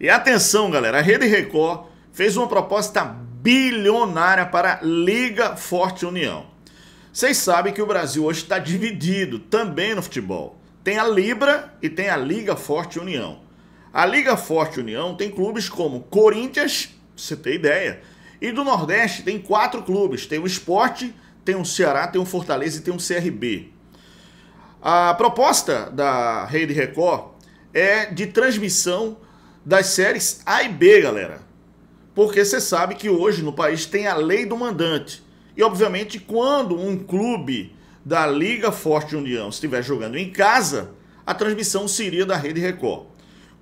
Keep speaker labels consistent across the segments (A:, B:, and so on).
A: E atenção, galera, a Rede Record fez uma proposta bilionária para a Liga Forte União. Vocês sabem que o Brasil hoje está dividido também no futebol. Tem a Libra e tem a Liga Forte União. A Liga Forte União tem clubes como Corinthians, você tem ideia, e do Nordeste tem quatro clubes: tem o Esporte, tem o Ceará, tem o Fortaleza e tem o CRB. A proposta da Rede Record é de transmissão das séries A e B, galera. Porque você sabe que hoje no país tem a lei do mandante. E obviamente, quando um clube da Liga Forte União estiver jogando em casa, a transmissão seria da Rede Record.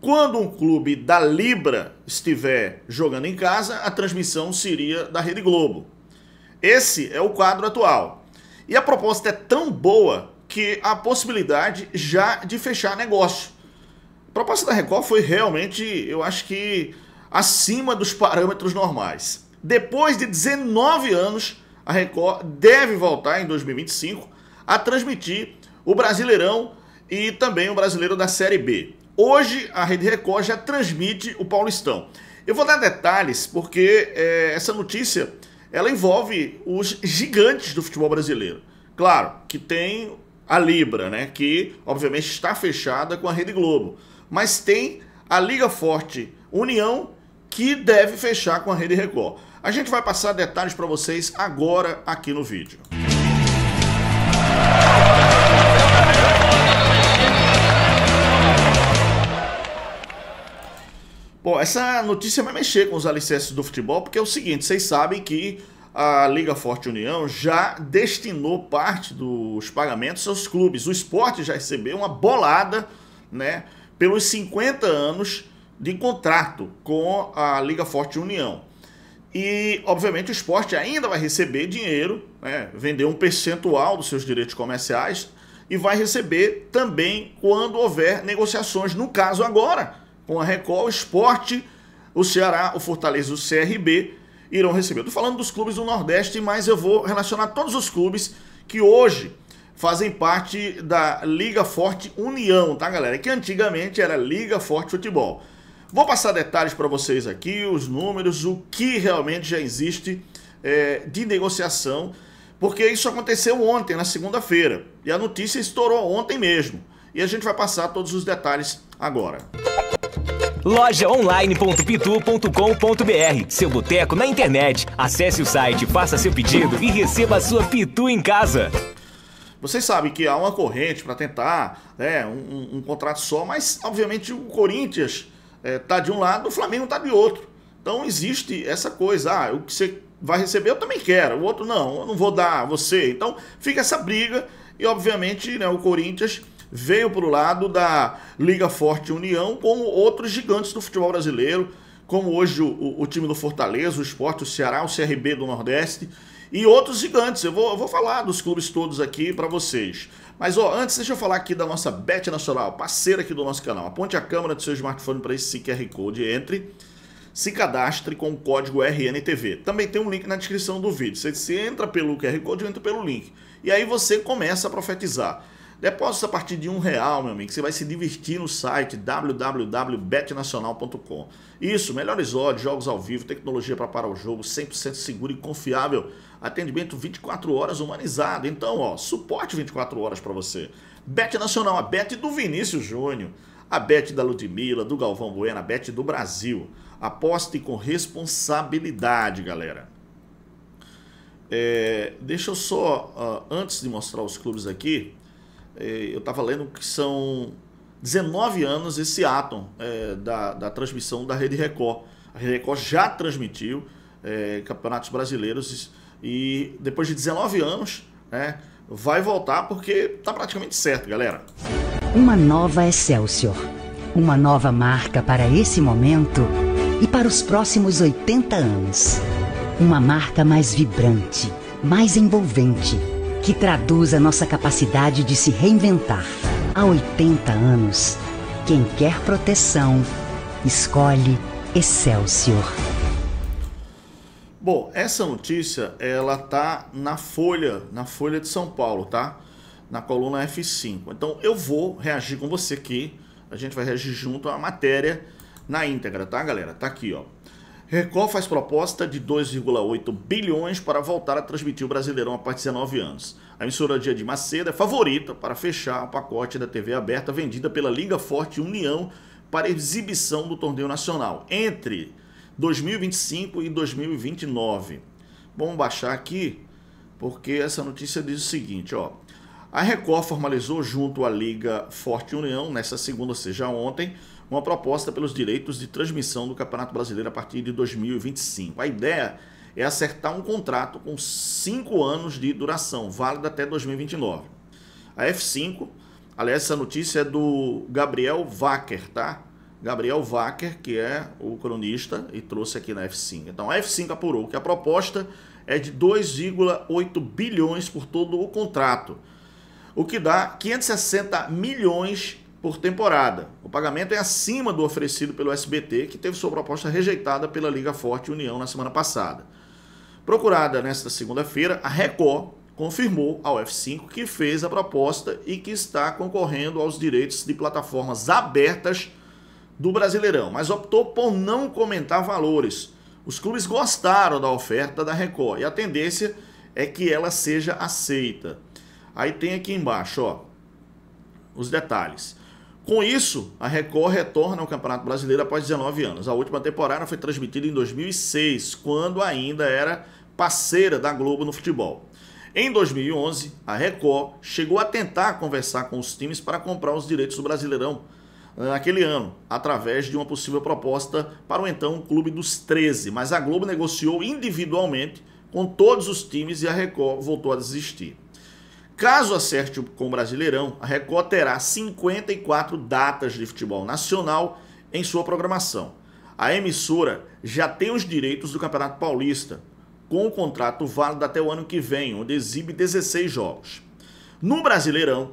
A: Quando um clube da Libra estiver jogando em casa, a transmissão seria da Rede Globo. Esse é o quadro atual. E a proposta é tão boa que há possibilidade já de fechar negócio proposta da Record foi realmente, eu acho que acima dos parâmetros normais. Depois de 19 anos, a Record deve voltar em 2025 a transmitir o Brasileirão e também o Brasileiro da Série B. Hoje a Rede Record já transmite o Paulistão. Eu vou dar detalhes porque é, essa notícia ela envolve os gigantes do futebol brasileiro. Claro que tem a Libra, né, que obviamente está fechada com a Rede Globo mas tem a Liga Forte União que deve fechar com a Rede Record. A gente vai passar detalhes para vocês agora aqui no vídeo. Bom, essa notícia vai mexer com os alicerces do futebol, porque é o seguinte, vocês sabem que a Liga Forte União já destinou parte dos pagamentos aos clubes. O esporte já recebeu uma bolada, né? pelos 50 anos de contrato com a Liga Forte União. E, obviamente, o esporte ainda vai receber dinheiro, né, vender um percentual dos seus direitos comerciais e vai receber também quando houver negociações. No caso, agora, com a Record, o esporte, o Ceará, o Fortaleza e o CRB irão receber. Estou falando dos clubes do Nordeste, mas eu vou relacionar todos os clubes que hoje fazem parte da Liga Forte União, tá, galera? Que antigamente era Liga Forte Futebol. Vou passar detalhes para vocês aqui, os números, o que realmente já existe é, de negociação, porque isso aconteceu ontem, na segunda-feira, e a notícia estourou ontem mesmo. E a gente vai passar todos os detalhes agora. lojaonline.pitu.com.br Seu boteco na internet. Acesse o site, faça seu pedido e receba a sua Pitu em casa. Vocês sabem que há uma corrente para tentar né, um, um, contrato só, mas obviamente o Corinthians está é, tá de um lado, o Flamengo está de outro. Então existe essa coisa, ah, o que você vai receber eu também quero, o outro não, eu não vou dar a você. Então fica essa briga e obviamente né, o Corinthians veio para o lado da Liga Forte União, como outros gigantes do futebol brasileiro, como hoje o, o, o time do Fortaleza, o Esporte, o Ceará, o CRB do Nordeste. E outros gigantes, eu vou, eu vou falar dos clubes todos aqui para vocês. Mas ó, antes deixa eu falar aqui da nossa Bet Nacional, parceira aqui do nosso canal. Aponte a câmera do seu smartphone para esse QR Code, entre, se cadastre com o código RNTV. Também tem um link na descrição do vídeo. Você, você entra pelo QR Code ou entra pelo link. E aí você começa a profetizar. Depósitos a partir de um real, meu amigo. Você vai se divertir no site www.betnacional.com. Isso, melhores odds, jogos ao vivo, tecnologia para parar o jogo, 100% seguro e confiável. Atendimento 24 horas humanizado. Então, ó, suporte 24 horas para você. Bet Nacional, a Bet do Vinícius Júnior, a Bet da Ludmilla, do Galvão Bueno, a Bet do Brasil. Aposte com responsabilidade, galera. É, deixa eu só, uh, antes de mostrar os clubes aqui, é, eu estava lendo que são 19 anos esse ato é, da, da transmissão da Rede Record. A Rede Record já transmitiu é, campeonatos brasileiros e depois de 19 anos né, vai voltar porque está praticamente certo, galera. Uma nova Excelsior. Uma nova marca para esse momento e para os próximos 80 anos. Uma marca mais vibrante, mais envolvente que traduz a nossa capacidade de se reinventar. Há 80 anos, quem quer proteção, escolhe Excelsior. Bom, essa notícia ela tá na Folha, na Folha de São Paulo, tá? Na coluna F5. Então eu vou reagir com você aqui. A gente vai reagir junto à matéria na íntegra, tá, galera? Tá aqui, ó. Record faz proposta de 2,8 bilhões para voltar a transmitir o Brasileirão após 19 anos. A emissora Dia de Macedo é favorita para fechar o pacote da TV aberta vendida pela Liga Forte União para exibição do torneio nacional entre 2025 e 2029. Vamos baixar aqui porque essa notícia diz o seguinte, ó. A Record formalizou junto à Liga Forte União nessa segunda, ou seja, ontem, uma proposta pelos direitos de transmissão do Campeonato Brasileiro a partir de 2025. A ideia é acertar um contrato com cinco anos de duração, válido até 2029. A F5, aliás, essa notícia é do Gabriel Wacker, tá? Gabriel Wacker, que é o cronista, e trouxe aqui na F5. Então, a F5 apurou que a proposta é de 2,8 bilhões por todo o contrato, o que dá 560 milhões por temporada. O pagamento é acima do oferecido pelo SBT, que teve sua proposta rejeitada pela Liga Forte União na semana passada. Procurada nesta segunda-feira, a Record confirmou ao F5 que fez a proposta e que está concorrendo aos direitos de plataformas abertas do Brasileirão, mas optou por não comentar valores. Os clubes gostaram da oferta da Record e a tendência é que ela seja aceita. Aí tem aqui embaixo, ó, os detalhes. Com isso, a Record retorna ao Campeonato Brasileiro após 19 anos. A última temporada foi transmitida em 2006, quando ainda era parceira da Globo no futebol. Em 2011, a Record chegou a tentar conversar com os times para comprar os direitos do Brasileirão eh, naquele ano, através de uma possível proposta para o então Clube dos 13, mas a Globo negociou individualmente com todos os times e a Record voltou a desistir. Caso acerte com o Brasileirão, a Record terá 54 datas de futebol nacional em sua programação. A emissora já tem os direitos do Campeonato Paulista, com o contrato válido até o ano que vem, onde exibe 16 jogos. No Brasileirão,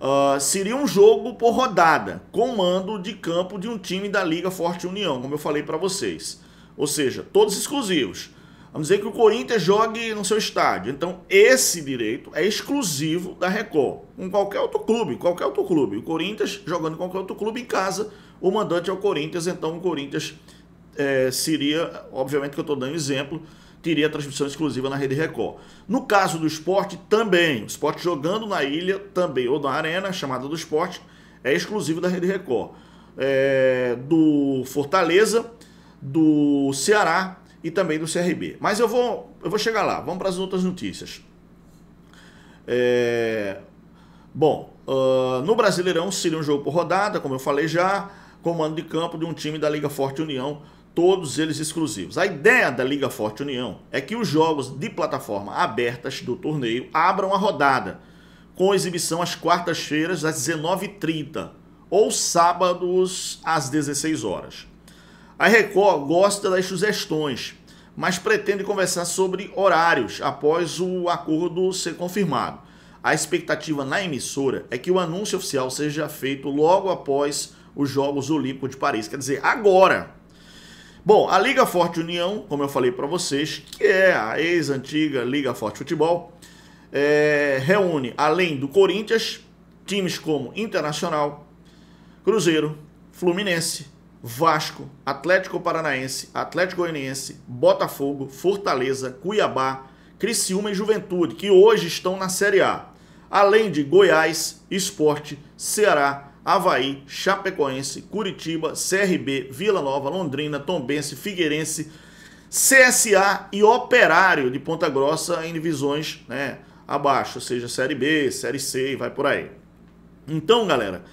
A: uh, seria um jogo por rodada, com mando de campo de um time da Liga Forte União, como eu falei para vocês. Ou seja, todos exclusivos. Vamos dizer que o Corinthians jogue no seu estádio. Então, esse direito é exclusivo da Record. Com qualquer outro clube, qualquer outro clube. O Corinthians jogando com qualquer outro clube em casa, o mandante é o Corinthians, então o Corinthians é, seria, obviamente que eu estou dando exemplo, teria a transmissão exclusiva na Rede Record. No caso do esporte, também. O esporte jogando na ilha, também, ou na arena, chamada do esporte, é exclusivo da Rede Record. É, do Fortaleza, do Ceará e também do CRB. Mas eu vou, eu vou chegar lá, vamos para as outras notícias. É... Bom, uh, no Brasileirão seria um jogo por rodada, como eu falei já, comando de campo de um time da Liga Forte União, todos eles exclusivos. A ideia da Liga Forte União é que os jogos de plataforma abertas do torneio abram a rodada, com exibição às quartas-feiras às 19h30 ou sábados às 16 horas. A Record gosta das sugestões, mas pretende conversar sobre horários após o acordo ser confirmado. A expectativa na emissora é que o anúncio oficial seja feito logo após os Jogos Olímpicos de Paris, quer dizer, agora. Bom, a Liga Forte União, como eu falei para vocês, que é a ex-antiga Liga Forte Futebol, é, reúne, além do Corinthians, times como Internacional, Cruzeiro, Fluminense, Vasco, Atlético Paranaense, Atlético Goianiense, Botafogo, Fortaleza, Cuiabá, Criciúma e Juventude, que hoje estão na Série A. Além de Goiás, Esporte, Ceará, Havaí, Chapecoense, Curitiba, CRB, Vila Nova, Londrina, Tombense, Figueirense, CSA e Operário de Ponta Grossa em divisões né, abaixo, ou seja, Série B, Série C e vai por aí. Então, galera,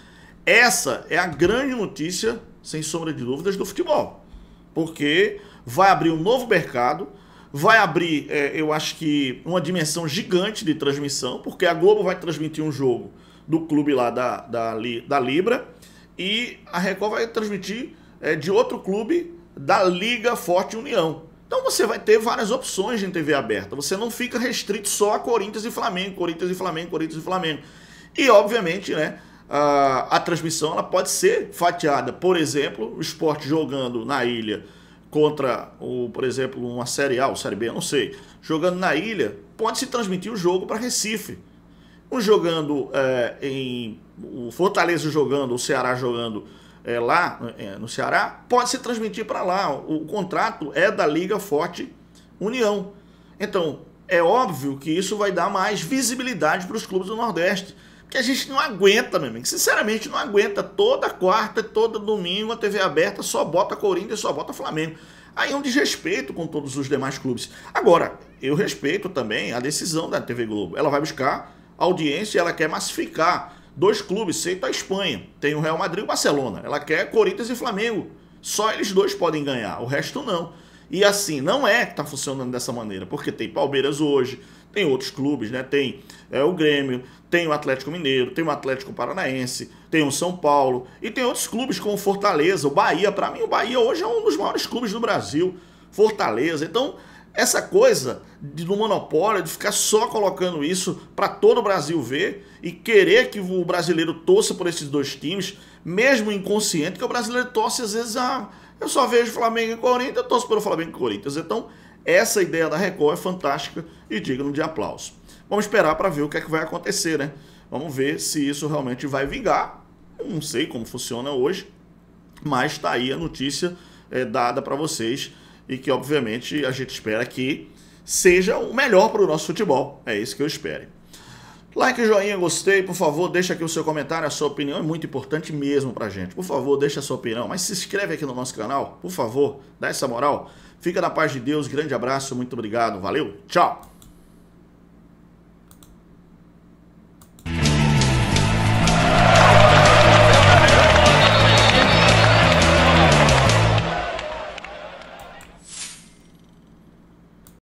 A: essa é a grande notícia sem sombra de dúvidas, do futebol. Porque vai abrir um novo mercado, vai abrir, é, eu acho que, uma dimensão gigante de transmissão, porque a Globo vai transmitir um jogo do clube lá da, da, da Libra e a Record vai transmitir é, de outro clube da Liga Forte União. Então você vai ter várias opções em TV aberta. Você não fica restrito só a Corinthians e Flamengo, Corinthians e Flamengo, Corinthians e Flamengo. E obviamente, né, a, a transmissão ela pode ser fatiada. Por exemplo, o esporte jogando na ilha contra, o, por exemplo, uma Série A ou Série B, eu não sei. Jogando na ilha, pode-se transmitir o jogo para Recife. Um jogando é, em. O Fortaleza jogando, o Ceará jogando é, lá é, no Ceará, pode se transmitir para lá. O, o contrato é da Liga Forte União. Então, é óbvio que isso vai dar mais visibilidade para os clubes do Nordeste que a gente não aguenta, meu amigo. Sinceramente, não aguenta. Toda quarta, todo domingo, a TV aberta só bota Corinthians, e só bota Flamengo. Aí é um desrespeito com todos os demais clubes. Agora, eu respeito também a decisão da TV Globo. Ela vai buscar audiência e ela quer massificar. Dois clubes, feito a Espanha. Tem o Real Madrid e o Barcelona. Ela quer Corinthians e Flamengo. Só eles dois podem ganhar, o resto não. E assim, não é que tá funcionando dessa maneira, porque tem Palmeiras hoje, tem outros clubes, né? Tem é, o Grêmio, tem o Atlético Mineiro, tem o Atlético Paranaense, tem o São Paulo e tem outros clubes como Fortaleza, o Bahia. Para mim, o Bahia hoje é um dos maiores clubes do Brasil, Fortaleza. Então, essa coisa do monopólio, de ficar só colocando isso para todo o Brasil ver e querer que o brasileiro torça por esses dois times, mesmo inconsciente, que o brasileiro torce às vezes a. Ah, eu só vejo Flamengo e Corinthians, eu torço pelo Flamengo e Corinthians. Então, essa ideia da Record é fantástica e digna de aplauso. Vamos esperar para ver o que é que vai acontecer, né? Vamos ver se isso realmente vai vingar. Eu não sei como funciona hoje, mas está aí a notícia é, dada para vocês e que, obviamente, a gente espera que seja o melhor para o nosso futebol. É isso que eu espero. Like, joinha, gostei, por favor, deixa aqui o seu comentário, a sua opinião é muito importante mesmo pra gente. Por favor, deixa a sua opinião, mas se inscreve aqui no nosso canal, por favor, dá essa moral. Fica na paz de Deus, grande abraço, muito obrigado, valeu, tchau!